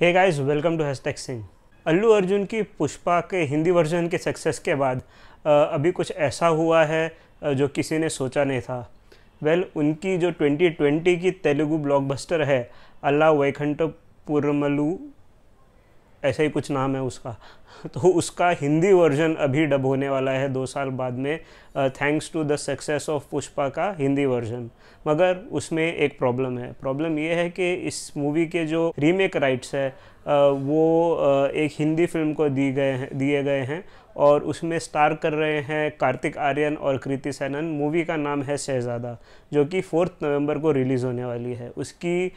hey guys welcome to hashtag Singh Allu Arjun की पुष्पा के Hindi version के सक्सेस के बाद अभी कुछ ऐसा हुआ है जो किसी ने सोचा नहीं था वेल well, उनकी जो 2020 की तेलुगु ब्लॉकबस्टर है अल्लाह वैकंठ पुरमलू ऐसा ही कुछ नाम है उसका तो उसका हिंदी वर्जन अभी डब होने वाला है दो साल बाद में thanks to the success of Pushpa का हिंदी वर्जन मगर उसमें एक प्रॉब्लम है प्रॉब्लम यह है कि इस मूवी के जो रीमेक राइट्स है वो एक हिंदी फिल्म को दी गए हैं दिए गए हैं और उसमें स्टार कर रहे हैं कार्तिक आर्यन और कृति सैनन मूवी का नाम है शहजादा जो कि फोर्थ नवंबर को रिलीज़ होने वाली है उसकी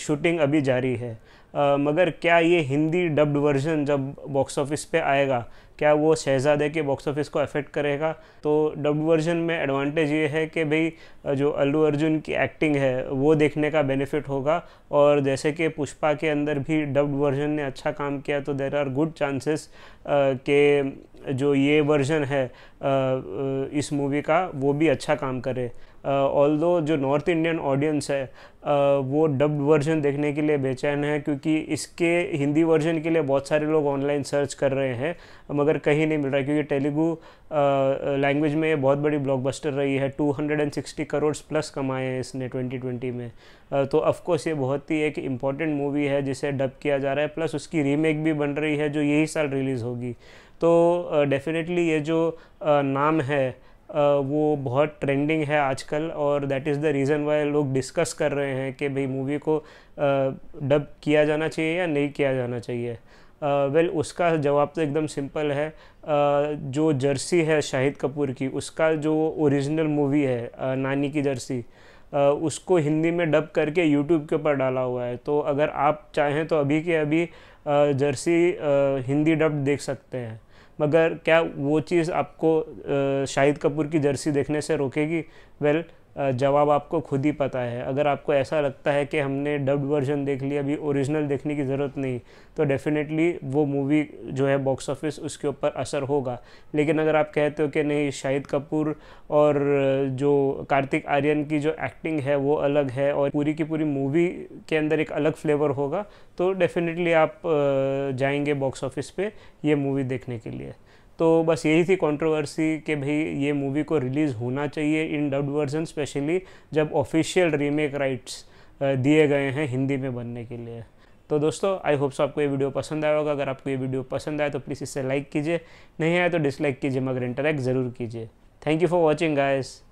शूटिंग अभी जारी है मगर क्या ये हिंदी डब्ड वर्जन जब बॉक्स ऑफिस पे आएगा क्या वो शहजादे के बॉक्स ऑफिस को अफेक्ट करेगा तो डब वर्जन में एडवांटेज ये है कि भाई जो अल्लू अर्जुन की एक्टिंग है वो देखने का बेनिफिट होगा और जैसे कि पुष्पा के अंदर भी डब्ड वर्जन ने अच्छा काम किया तो देर आर गुड चांसेस के जो ये वर्जन है uh, इस मूवी का वो भी अच्छा काम करे ऑल uh, दो जो नॉर्थ इंडियन ऑडियंस है uh, वो डब्ड वर्जन देखने के लिए बेचैन है क्योंकि इसके हिंदी वर्जन के लिए बहुत सारे लोग ऑनलाइन सर्च कर रहे हैं मगर कहीं नहीं मिल रहा है क्योंकि तेलुगू लैंग्वेज में बहुत बड़ी ब्लॉकबस्टर रही है 260 करोड़ प्लस कमाए हैं इसने 2020 में uh, तो ऑफकोर्स ये बहुत ही एक इम्पॉर्टेंट मूवी है जिसे डब किया जा रहा है प्लस उसकी रीमेक भी बन रही है जो यही साल रिलीज़ होगी तो डेफिनेटली uh, ये जो नाम है Uh, वो बहुत ट्रेंडिंग है आजकल और that is the reason why लोग डिस्कस कर रहे हैं कि भाई मूवी को डब uh, किया जाना चाहिए या नहीं किया जाना चाहिए वेल उसका जवाब तो एकदम सिंपल है जो जर्सी है शाहिद कपूर की उसका जो ओरिजिनल मूवी है नानी की जर्सी उसको हिंदी में डब करके यूट्यूब के ऊपर डाला हुआ है तो अगर आप चाहें तो अभी के अभी जर्सी हिंदी डब देख सकते हैं मगर क्या वो चीज़ आपको शाहिद कपूर की जर्सी देखने से रोकेगी वेल well, जवाब आपको खुद ही पता है अगर आपको ऐसा लगता है कि हमने डब्ड वर्जन देख लिया अभी ओरिजिनल देखने की ज़रूरत नहीं तो डेफ़िनेटली वो मूवी जो है बॉक्स ऑफिस उसके ऊपर असर होगा लेकिन अगर आप कहते हो कि नहीं शाहिद कपूर और जो कार्तिक आर्यन की जो एक्टिंग है वो अलग है और पूरी की पूरी मूवी के अंदर एक अलग फ्लेवर होगा तो डेफ़िनेटली आप जाएंगे बॉक्स ऑफिस पे ये मूवी देखने के लिए तो बस यही थी कंट्रोवर्सी कि भाई ये मूवी को रिलीज़ होना चाहिए इन डब्ड वर्जन स्पेशली जब ऑफिशियल रीमेक राइट्स दिए गए हैं हिंदी में बनने के लिए तो दोस्तों आई होप्स आपको ये वीडियो पसंद आया होगा अगर आपको ये वीडियो पसंद आए तो प्लीज़ इसे लाइक कीजिए नहीं आए तो डिसलाइक कीजिए मगर इंटरेक्ट ज़रूर कीजिए thank you for watching guys